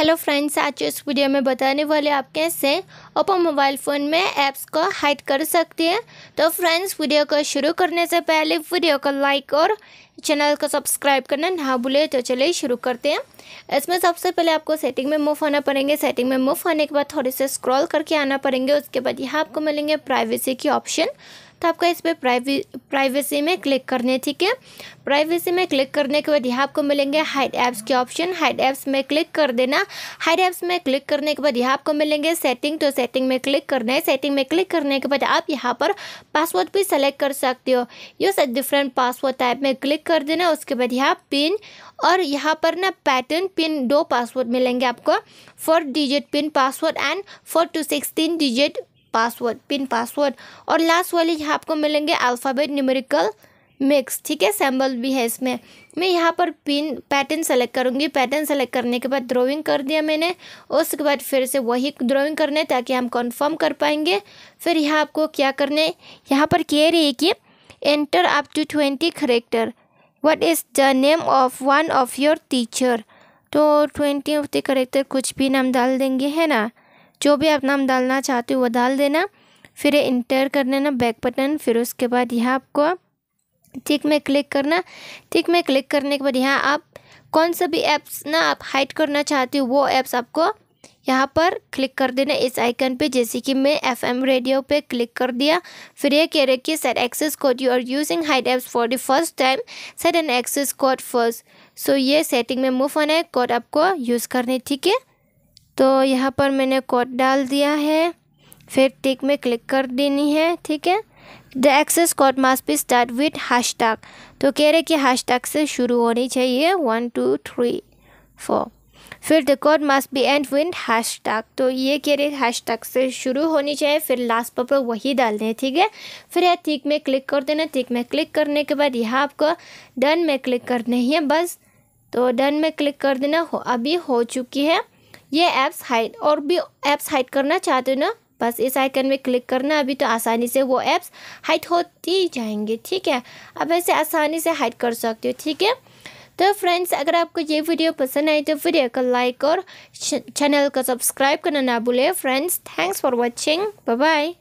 hello friends आज इस video में बताने वाले आप कैसे ओप्पो मोबाइल फ़ोन में ऐप्स को हाइड कर सकते हैं तो फ्रेंड्स वीडियो को शुरू करने से पहले वीडियो को लाइक और चैनल को सब्सक्राइब करना ना भूले तो चलिए शुरू करते हैं इसमें सबसे पहले आपको सेटिंग में मूव होना पड़ेंगे सेटिंग में मूव होने के बाद थोड़े से स्क्रॉल करके आना पड़ेंगे उसके बाद यहाँ आपको मिलेंगे प्राइवेसी की ऑप्शन तो आपको इस पर प्राइवेसी में क्लिक करने है ठीक है प्राइवेसी में क्लिक करने के बाद यहाँ आपको मिलेंगे हाइड ऐप्स के ऑप्शन हाइड ऐप्स में क्लिक कर देना हाइड ऐप्स में क्लिक करने के बाद यहाँ आपको मिलेंगे सेटिंग तो सेटिंग में क्लिक करना है सेटिंग में क्लिक करने के बाद आप यहाँ पर पासवर्ड भी सेलेक्ट कर सकते हो ये सब डिफरेंट पासवर्ड टाइप में क्लिक कर देना उसके बाद यहाँ पिन और यहाँ पर ना पैटर्न पिन दो पासवर्ड मिलेंगे आपको four digit pin password and four to sixteen digit password pin password और लास्ट वाले यहाँ आपको मिलेंगे अल्फ़ाबेट न्यूमेरिकल मिक्स ठीक है सैम्बल भी है इसमें मैं यहाँ पर पिन पैटर्न सेलेक्ट करूँगी पैटर्न सेलेक्ट करने के बाद ड्रॉइंग कर दिया मैंने उसके बाद फिर से वही ड्रॉइंग करना है ताकि हम कंफर्म कर पाएंगे फिर यहाँ आपको क्या करना है यहाँ पर कह रही है कि enter up to twenty character what is the name of one of your teacher तो ट्वेंटी ऑफ द करेक्टर कुछ भी नाम डाल देंगे है ना जो भी आप नाम डालना चाहते हो वो डाल देना फिर इंटर कर देना बैक बटन फिर उसके बाद यहाँ आपको ठीक में क्लिक करना ठीक में क्लिक करने के बाद यहाँ आप कौन सा भी ऐप्स ना आप हाइड करना चाहते हो वो ऐप्स आपको यहाँ पर क्लिक कर देना इस आइकन पे जैसे कि मैं एफ एम रेडियो पे क्लिक कर दिया फिर ये कह रहे कि sir access code you are using hide apps for the first time set an access code first so ये सेटिंग में मूव होना है कोड आपको यूज़ करने ठीक है तो यहाँ पर मैंने कोड डाल दिया है फिर टिक में क्लिक कर देनी है ठीक है the access code must be start with hash tag तो कह रहे कि हैश टैग से शुरू होनी चाहिए वन टू थ्री फोर फिर the code must be end with hash tag तो ये कह रहे हैश टैग से शुरू होनी चाहिए फिर लास्ट पर वही डालने हैं ठीक है फिर यह टिक में क्लिक कर देना टिक में क्लिक करने के बाद यहाँ आपको डन में क्लिक करना ही है बस तो डन में क्लिक कर देना हो अभी हो चुकी है ये ऐप्स हाइड और भी ऐप्स हाइड करना चाहते हो ना बस इस आइकन में क्लिक करना अभी तो आसानी से वो ऐप्स हाइड होती जाएंगे ठीक है अब ऐसे आसानी से हाइड कर सकते हो ठीक है तो फ्रेंड्स अगर आपको ये वीडियो पसंद आई तो वीडियो को लाइक और चैनल को सब्सक्राइब करना ना भूलें friends thanks for watching bye